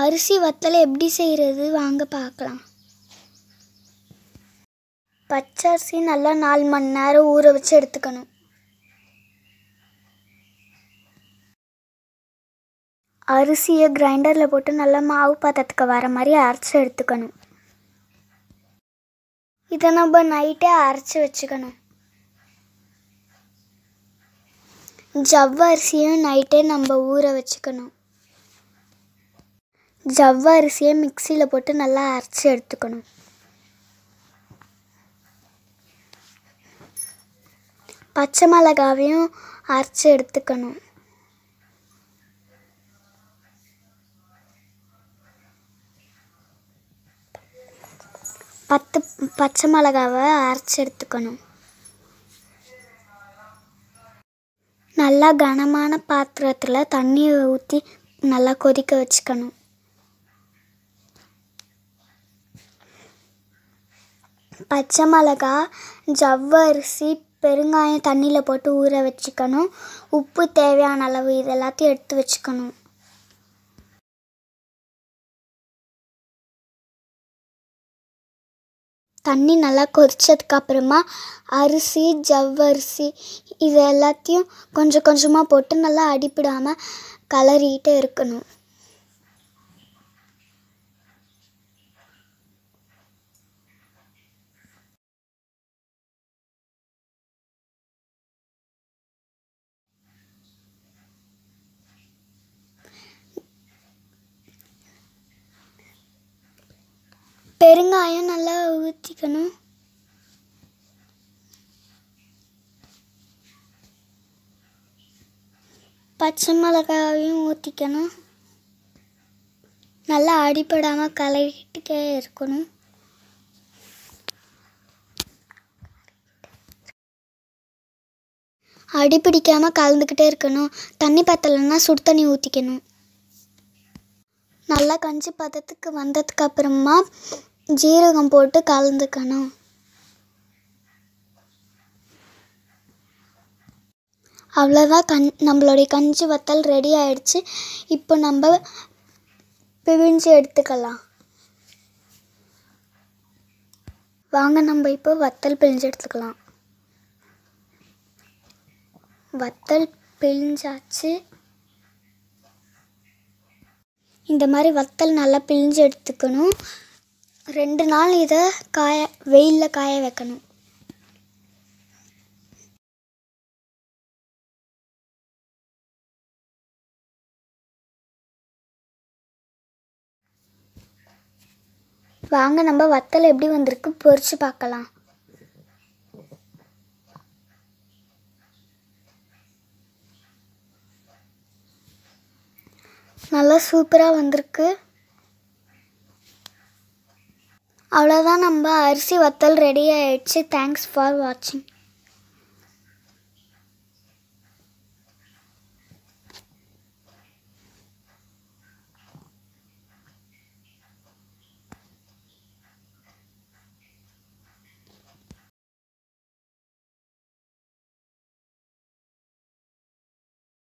அரிசி வத்தலை எப்படி செய்கிறது வாங்க பார்க்கலாம் பச்சரிசி நல்லா நாலு மணி நேரம் ஊற வச்சு எடுத்துக்கணும் அரிசியை கிரைண்டரில் போட்டு நல்லா மாவு பாத்திரத்துக்கு வர மாதிரி அரைச்சி எடுத்துக்கணும் இதை நம்ம நைட்டே அரைச்சி வச்சுக்கணும் ஜவ்வரிசியும் நைட்டே நம்ம ஊற வச்சுக்கணும் ஜவ்வரிசியை மிக்சியில் போட்டு நல்லா அரைச்சி எடுத்துக்கணும் பச்சை மிளகாவையும் அரைச்சி எடுத்துக்கணும் பத்து பச்சை மிளகாவை அரைச்சி எடுத்துக்கணும் நல்லா கனமான பாத்திரத்தில் தண்ணியை ஊற்றி நல்லா கொதிக்க வச்சுக்கணும் பச்சை மிளகா ஜவ்வரிசி பெருங்காயம் தண்ணியில் போட்டு ஊற வச்சுக்கணும் உப்பு தேவையான அளவு இது எல்லாத்தையும் எடுத்து வச்சுக்கணும் தண்ணி நல்லா கொதித்ததுக்கு அரிசி ஜவ்வரிசி இது எல்லாத்தையும் கொஞ்சம் கொஞ்சமாக போட்டு நல்லா அடிப்பிடாமல் கலரிக்கிட்டே இருக்கணும் பெருங்காயம் நல்லா ஊற்றிக்கணும் பச்சை மிளகாயும் ஊற்றிக்கணும் நல்லா அடிப்படாமல் கலக்கிட்டுக்கே இருக்கணும் அடி பிடிக்காமல் கலந்துக்கிட்டே இருக்கணும் தண்ணி பத்தலைன்னா சுடு தண்ணி ஊற்றிக்கணும் நல்லா கஞ்சி பதத்துக்கு வந்ததுக்கப்புறமா ஜீரகம் போட்டு கலந்துக்கணும் அவ்வளோதான் கண் நம்மளுடைய கஞ்சி வத்தல் ரெடி ஆயிடுச்சு இப்போ நம்ம பிழிஞ்சு எடுத்துக்கலாம் வாங்க நம்ம இப்போ வத்தல் பிழிஞ்சு எடுத்துக்கலாம் வத்தல் பிழிஞ்சாச்சு இந்த மாதிரி வத்தல் நல்லா பிழிஞ்சு எடுத்துக்கணும் ரெண்டு நாள் இதை காய வெயிலில் காய வைக்கணும் வாங்க நம்ம வத்தல் எப்படி வந்திருக்கு பொறிச்சு பார்க்கலாம் நல்லா சூப்பராக வந்திருக்கு அவ்வளோதான் நம்ம அரிசி வத்தல் ரெடி ஆயிடுச்சு தேங்க்ஸ் ஃபார் வாட்சிங்